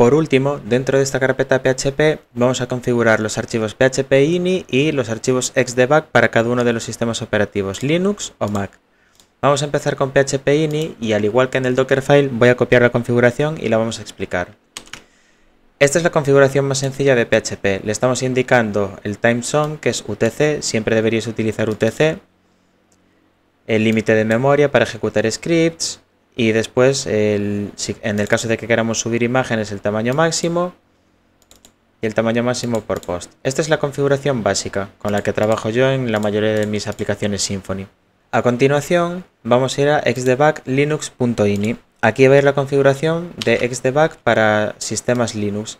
Por último, dentro de esta carpeta PHP vamos a configurar los archivos PHP ini y los archivos xdebug para cada uno de los sistemas operativos Linux o Mac. Vamos a empezar con PHP ini y al igual que en el Dockerfile voy a copiar la configuración y la vamos a explicar. Esta es la configuración más sencilla de PHP. Le estamos indicando el time zone que es UTC, siempre deberíais utilizar UTC, el límite de memoria para ejecutar scripts, y después en el caso de que queramos subir imágenes el tamaño máximo y el tamaño máximo por post. Esta es la configuración básica con la que trabajo yo en la mayoría de mis aplicaciones Symfony. A continuación vamos a ir a xdebug linux.ini. Aquí va a la configuración de xdebug para sistemas Linux.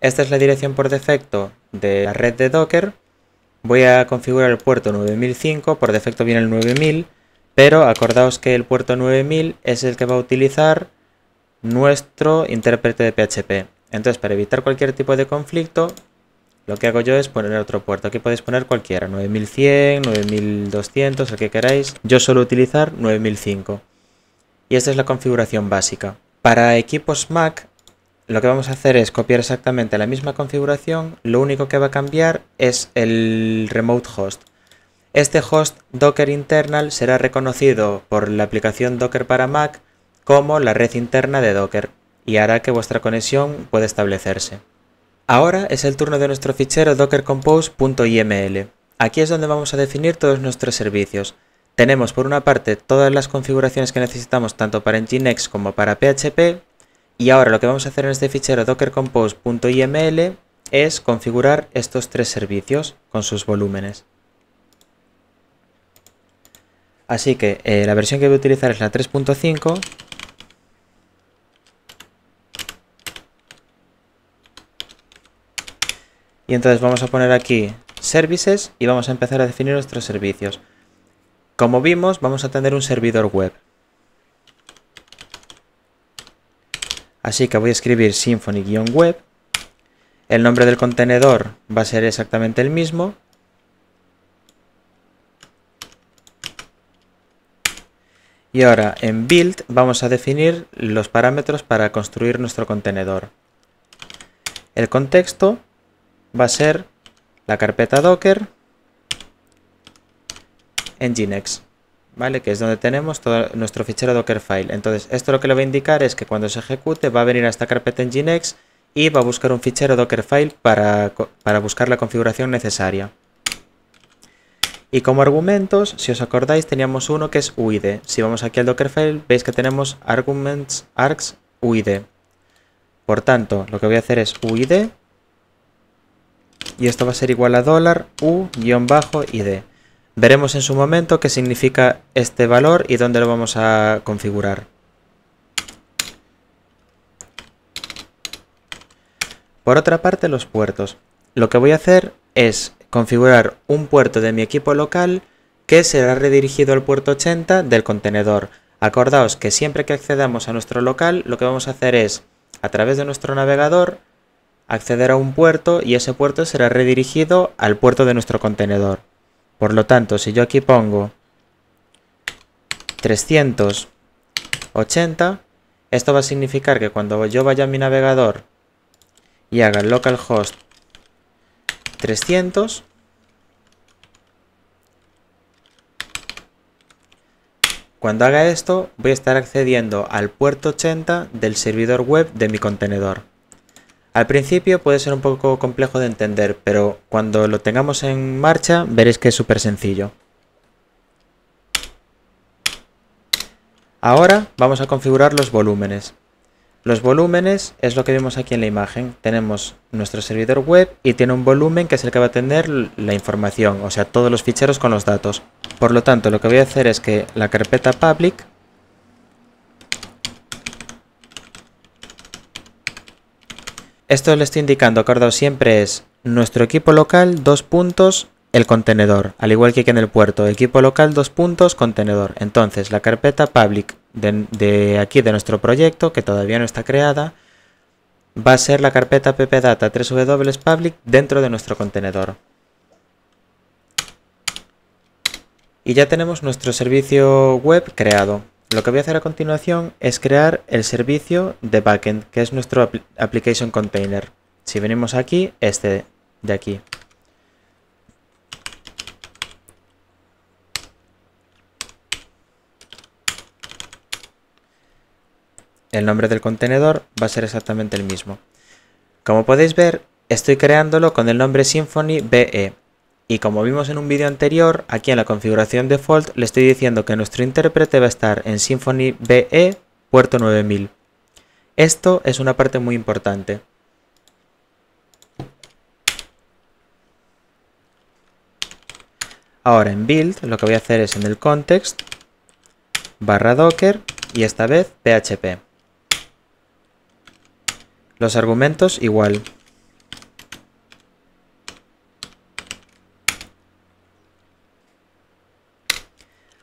Esta es la dirección por defecto de la red de Docker. Voy a configurar el puerto 9005, por defecto viene el 9000 pero acordaos que el puerto 9000 es el que va a utilizar nuestro intérprete de PHP. Entonces, para evitar cualquier tipo de conflicto, lo que hago yo es poner otro puerto. Aquí podéis poner cualquiera, 9100, 9200, el que queráis. Yo suelo utilizar 9005. Y esta es la configuración básica. Para equipos Mac, lo que vamos a hacer es copiar exactamente la misma configuración. Lo único que va a cambiar es el remote host. Este host Docker internal será reconocido por la aplicación Docker para Mac como la red interna de Docker y hará que vuestra conexión pueda establecerse. Ahora es el turno de nuestro fichero docker dockercompose.iml. Aquí es donde vamos a definir todos nuestros servicios. Tenemos por una parte todas las configuraciones que necesitamos tanto para Nginx como para PHP y ahora lo que vamos a hacer en este fichero docker dockercompose.iml es configurar estos tres servicios con sus volúmenes. Así que eh, la versión que voy a utilizar es la 3.5. Y entonces vamos a poner aquí services y vamos a empezar a definir nuestros servicios. Como vimos, vamos a tener un servidor web. Así que voy a escribir symphony-web. El nombre del contenedor va a ser exactamente el mismo. Y ahora en build vamos a definir los parámetros para construir nuestro contenedor. El contexto va a ser la carpeta docker nginx, ¿vale? que es donde tenemos todo nuestro fichero dockerfile. Entonces esto lo que le va a indicar es que cuando se ejecute va a venir a esta carpeta nginx y va a buscar un fichero dockerfile para, para buscar la configuración necesaria. Y como argumentos, si os acordáis, teníamos uno que es UID. Si vamos aquí al Dockerfile, veis que tenemos arguments args UID. Por tanto, lo que voy a hacer es UID. Y esto va a ser igual a dólar U-ID. Veremos en su momento qué significa este valor y dónde lo vamos a configurar. Por otra parte, los puertos. Lo que voy a hacer es configurar un puerto de mi equipo local que será redirigido al puerto 80 del contenedor. Acordaos que siempre que accedamos a nuestro local, lo que vamos a hacer es, a través de nuestro navegador, acceder a un puerto y ese puerto será redirigido al puerto de nuestro contenedor. Por lo tanto, si yo aquí pongo 380, esto va a significar que cuando yo vaya a mi navegador y haga localhost 300. Cuando haga esto, voy a estar accediendo al puerto 80 del servidor web de mi contenedor. Al principio puede ser un poco complejo de entender, pero cuando lo tengamos en marcha veréis que es súper sencillo. Ahora vamos a configurar los volúmenes. Los volúmenes es lo que vemos aquí en la imagen. Tenemos nuestro servidor web y tiene un volumen que es el que va a tener la información, o sea, todos los ficheros con los datos. Por lo tanto, lo que voy a hacer es que la carpeta public Esto le estoy indicando, acordado siempre es nuestro equipo local, dos puntos, el contenedor, al igual que aquí en el puerto, equipo local, dos puntos, contenedor. Entonces, la carpeta public de, aquí de nuestro proyecto, que todavía no está creada, va a ser la carpeta ppdata 3w dentro de nuestro contenedor. Y ya tenemos nuestro servicio web creado. Lo que voy a hacer a continuación es crear el servicio de backend, que es nuestro application container. Si venimos aquí, este de aquí. el nombre del contenedor va a ser exactamente el mismo. Como podéis ver, estoy creándolo con el nombre Symfony BE. Y como vimos en un vídeo anterior, aquí en la configuración default le estoy diciendo que nuestro intérprete va a estar en Symfony BE puerto 9000. Esto es una parte muy importante. Ahora en build lo que voy a hacer es en el context barra docker y esta vez php. Los argumentos igual.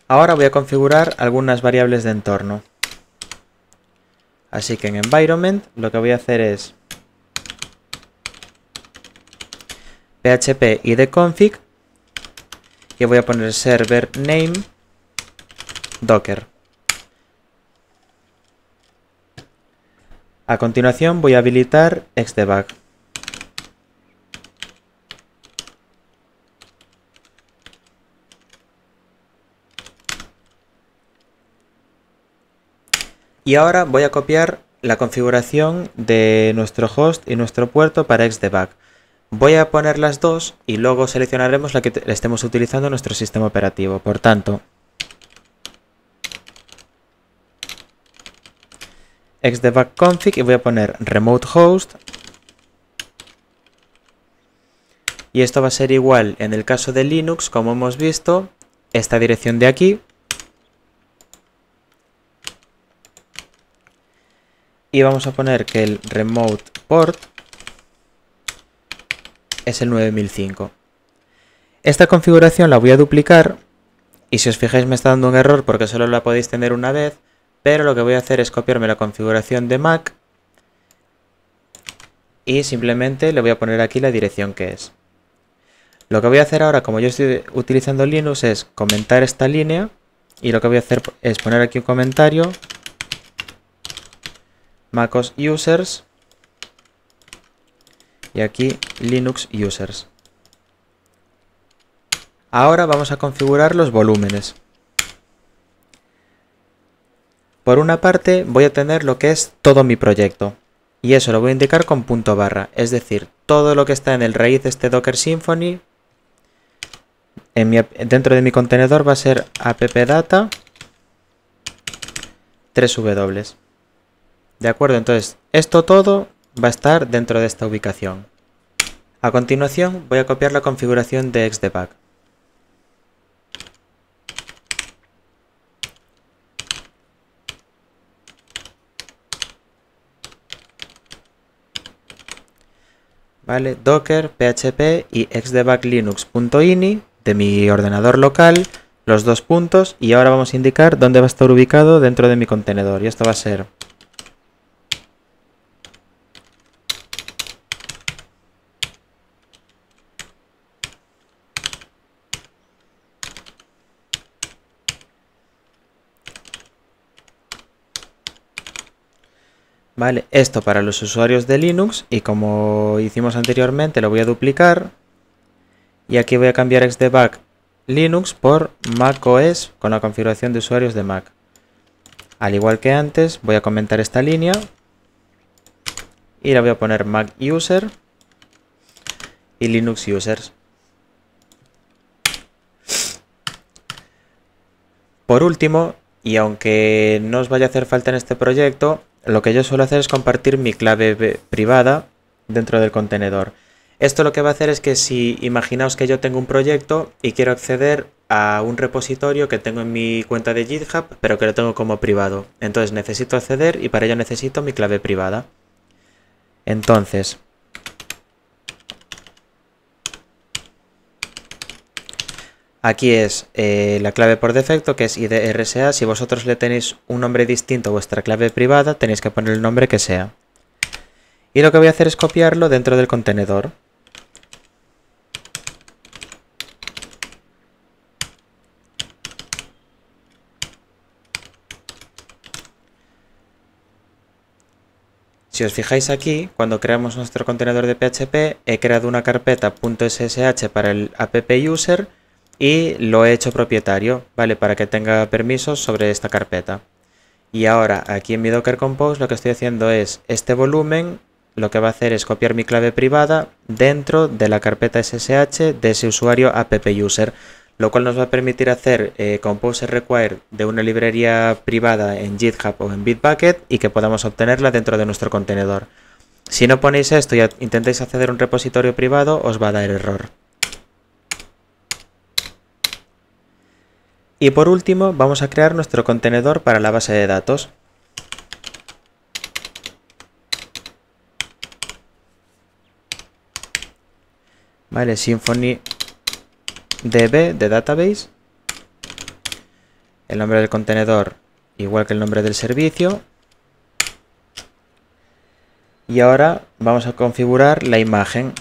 Ahora voy a configurar algunas variables de entorno. Así que en environment lo que voy a hacer es php idconfig y voy a poner server name docker. A continuación voy a habilitar Xdebug. Este y ahora voy a copiar la configuración de nuestro host y nuestro puerto para Xdebug. Este voy a poner las dos y luego seleccionaremos la que estemos utilizando en nuestro sistema operativo. Por tanto, exdebug config y voy a poner remote host. Y esto va a ser igual en el caso de Linux, como hemos visto, esta dirección de aquí. Y vamos a poner que el remote port es el 9005. Esta configuración la voy a duplicar y si os fijáis me está dando un error porque solo la podéis tener una vez pero lo que voy a hacer es copiarme la configuración de Mac y simplemente le voy a poner aquí la dirección que es. Lo que voy a hacer ahora, como yo estoy utilizando Linux, es comentar esta línea y lo que voy a hacer es poner aquí un comentario macOS users y aquí Linux users. Ahora vamos a configurar los volúmenes. Por una parte voy a tener lo que es todo mi proyecto. Y eso lo voy a indicar con punto barra. Es decir, todo lo que está en el raíz de este Docker Symphony dentro de mi contenedor va a ser appdata 3w. ¿De acuerdo? Entonces, esto todo va a estar dentro de esta ubicación. A continuación, voy a copiar la configuración de xdebug. ¿vale? Docker, PHP y xdebuglinux.ini de mi ordenador local, los dos puntos, y ahora vamos a indicar dónde va a estar ubicado dentro de mi contenedor. Y esto va a ser ¿Vale? Esto para los usuarios de Linux y como hicimos anteriormente lo voy a duplicar y aquí voy a cambiar xdebug Linux por macOS con la configuración de usuarios de Mac. Al igual que antes voy a comentar esta línea y la voy a poner Mac User y Linux Users. Por último, y aunque no os vaya a hacer falta en este proyecto, lo que yo suelo hacer es compartir mi clave privada dentro del contenedor. Esto lo que va a hacer es que si imaginaos que yo tengo un proyecto y quiero acceder a un repositorio que tengo en mi cuenta de GitHub, pero que lo tengo como privado. Entonces necesito acceder y para ello necesito mi clave privada. Entonces, Aquí es eh, la clave por defecto, que es IDRSA. Si vosotros le tenéis un nombre distinto a vuestra clave privada, tenéis que poner el nombre que sea. Y lo que voy a hacer es copiarlo dentro del contenedor. Si os fijáis aquí, cuando creamos nuestro contenedor de PHP, he creado una carpeta .ssh para el app user y lo he hecho propietario, ¿vale? Para que tenga permisos sobre esta carpeta. Y ahora aquí en mi Docker Compose lo que estoy haciendo es este volumen, lo que va a hacer es copiar mi clave privada dentro de la carpeta SSH de ese usuario appuser, user lo cual nos va a permitir hacer eh, Compose Require de una librería privada en GitHub o en Bitbucket y que podamos obtenerla dentro de nuestro contenedor. Si no ponéis esto y intentáis acceder a un repositorio privado, os va a dar error. Y por último vamos a crear nuestro contenedor para la base de datos. Vale, Symfony DB de database. El nombre del contenedor igual que el nombre del servicio. Y ahora vamos a configurar la imagen.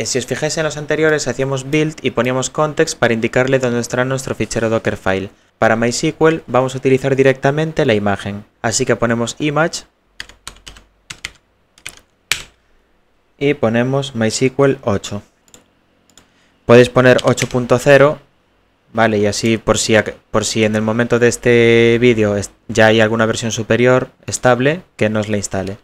Eh, si os fijáis en los anteriores hacíamos build y poníamos context para indicarle dónde estará nuestro fichero Dockerfile. Para MySQL vamos a utilizar directamente la imagen, así que ponemos image y ponemos MySQL 8. Podéis poner 8.0, ¿vale? Y así por si, por si en el momento de este vídeo ya hay alguna versión superior estable que nos la instale.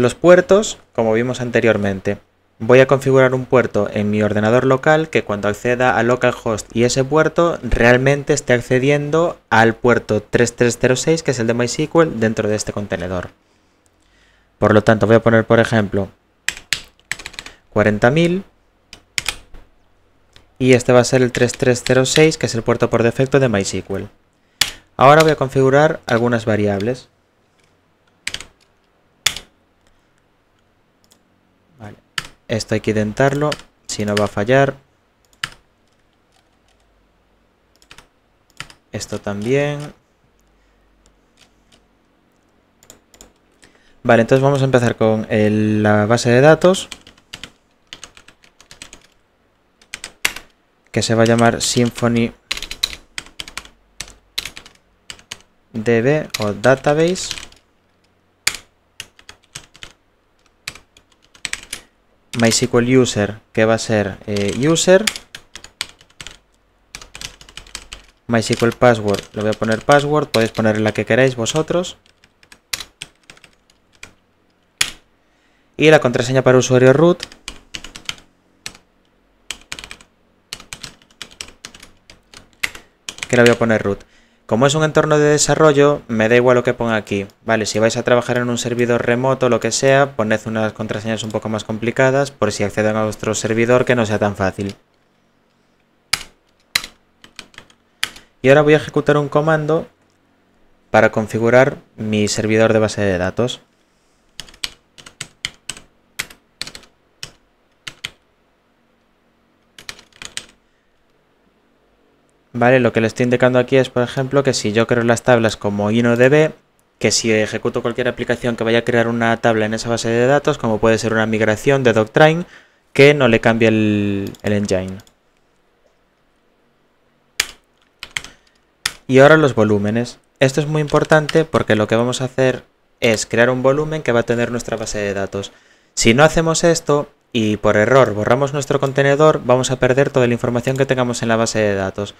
Los puertos, como vimos anteriormente, voy a configurar un puerto en mi ordenador local que cuando acceda a localhost y ese puerto realmente esté accediendo al puerto 3306 que es el de MySQL dentro de este contenedor. Por lo tanto voy a poner por ejemplo 40.000 y este va a ser el 3306 que es el puerto por defecto de MySQL. Ahora voy a configurar algunas variables. Esto hay que intentarlo, si no va a fallar. Esto también. Vale, entonces vamos a empezar con la base de datos. Que se va a llamar Symfony DB o Database. MySQL user, que va a ser eh, user. MySQL password, le voy a poner password, podéis poner la que queráis vosotros. Y la contraseña para usuario root. Que la voy a poner root. Como es un entorno de desarrollo, me da igual lo que ponga aquí. Vale, si vais a trabajar en un servidor remoto lo que sea, poned unas contraseñas un poco más complicadas por si acceden a vuestro servidor que no sea tan fácil. Y ahora voy a ejecutar un comando para configurar mi servidor de base de datos. Lo que le estoy indicando aquí es, por ejemplo, que si yo creo las tablas como inodb, que si ejecuto cualquier aplicación que vaya a crear una tabla en esa base de datos, como puede ser una migración de Doctrine, que no le cambie el, el engine. Y ahora los volúmenes. Esto es muy importante porque lo que vamos a hacer es crear un volumen que va a tener nuestra base de datos. Si no hacemos esto, y por error borramos nuestro contenedor, vamos a perder toda la información que tengamos en la base de datos.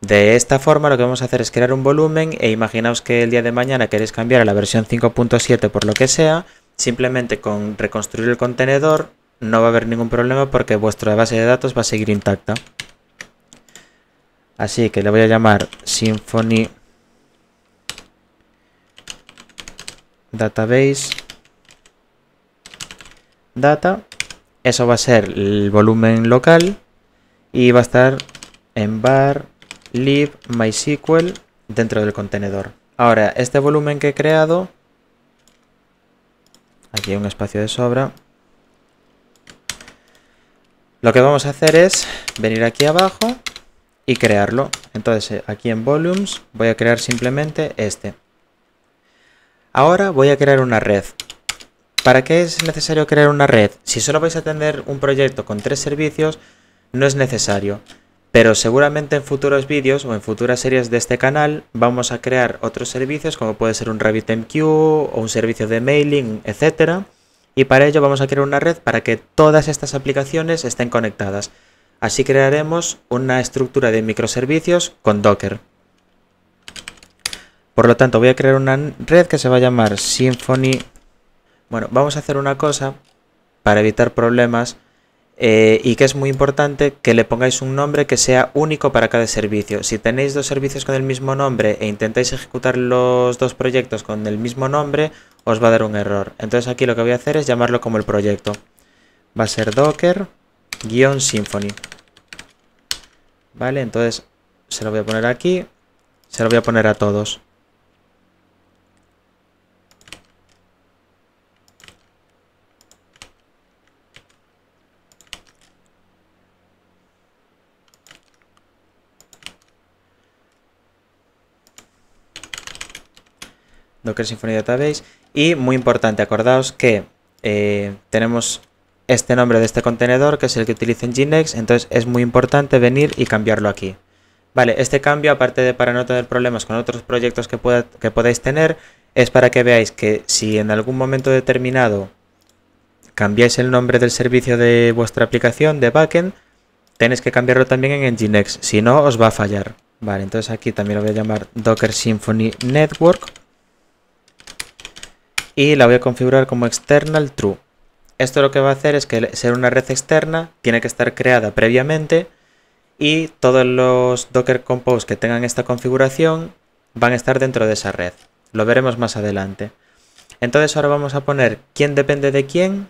De esta forma lo que vamos a hacer es crear un volumen e imaginaos que el día de mañana queréis cambiar a la versión 5.7 por lo que sea, simplemente con reconstruir el contenedor no va a haber ningún problema porque vuestra base de datos va a seguir intacta. Así que le voy a llamar Symfony Database Data. Eso va a ser el volumen local y va a estar en bar leave MySQL dentro del contenedor. Ahora, este volumen que he creado, aquí hay un espacio de sobra, lo que vamos a hacer es venir aquí abajo y crearlo. Entonces eh, aquí en volumes voy a crear simplemente este. Ahora voy a crear una red. ¿Para qué es necesario crear una red? Si solo vais a tener un proyecto con tres servicios, no es necesario pero seguramente en futuros vídeos o en futuras series de este canal vamos a crear otros servicios como puede ser un RabbitMQ o un servicio de mailing, etcétera. Y para ello vamos a crear una red para que todas estas aplicaciones estén conectadas. Así crearemos una estructura de microservicios con Docker. Por lo tanto voy a crear una red que se va a llamar Symfony. Bueno, vamos a hacer una cosa para evitar problemas eh, y que es muy importante que le pongáis un nombre que sea único para cada servicio. Si tenéis dos servicios con el mismo nombre e intentáis ejecutar los dos proyectos con el mismo nombre, os va a dar un error. Entonces aquí lo que voy a hacer es llamarlo como el proyecto. Va a ser docker-symphony. Vale, entonces se lo voy a poner aquí, se lo voy a poner a todos. Docker Symfony Database. Y muy importante, acordaos que eh, tenemos este nombre de este contenedor, que es el que utiliza en Nginx, entonces es muy importante venir y cambiarlo aquí. Vale, este cambio, aparte de para no tener problemas con otros proyectos que, que podáis tener, es para que veáis que si en algún momento determinado cambiáis el nombre del servicio de vuestra aplicación de backend, tenéis que cambiarlo también en Nginx, si no os va a fallar. Vale, entonces aquí también lo voy a llamar Docker Symphony Network y la voy a configurar como external true. Esto lo que va a hacer es que ser una red externa tiene que estar creada previamente y todos los Docker Compose que tengan esta configuración van a estar dentro de esa red. Lo veremos más adelante. Entonces ahora vamos a poner quién depende de quién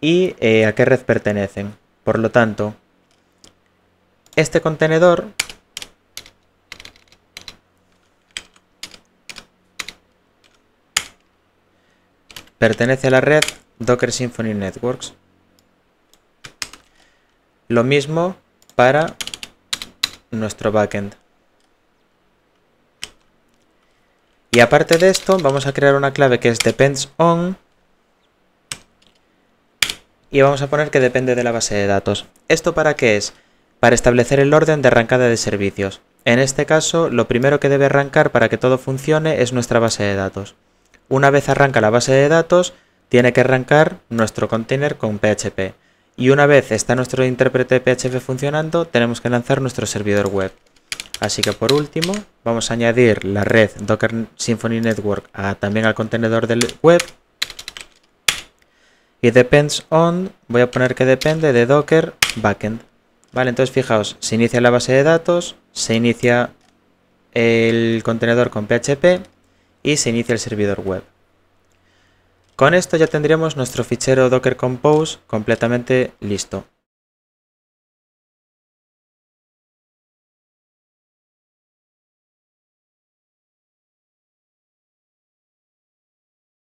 y eh, a qué red pertenecen. Por lo tanto, este contenedor Pertenece a la red Docker Symphony Networks. Lo mismo para nuestro backend. Y aparte de esto, vamos a crear una clave que es depends on y vamos a poner que depende de la base de datos. ¿Esto para qué es? Para establecer el orden de arrancada de servicios. En este caso, lo primero que debe arrancar para que todo funcione es nuestra base de datos. Una vez arranca la base de datos, tiene que arrancar nuestro container con PHP. Y una vez está nuestro intérprete PHP funcionando, tenemos que lanzar nuestro servidor web. Así que por último, vamos a añadir la red Docker Symphony Network también al contenedor del web. Y depends on, voy a poner que depende de Docker backend. Vale, entonces fijaos, se inicia la base de datos, se inicia el contenedor con PHP y se inicia el servidor web. Con esto ya tendríamos nuestro fichero Docker Compose completamente listo.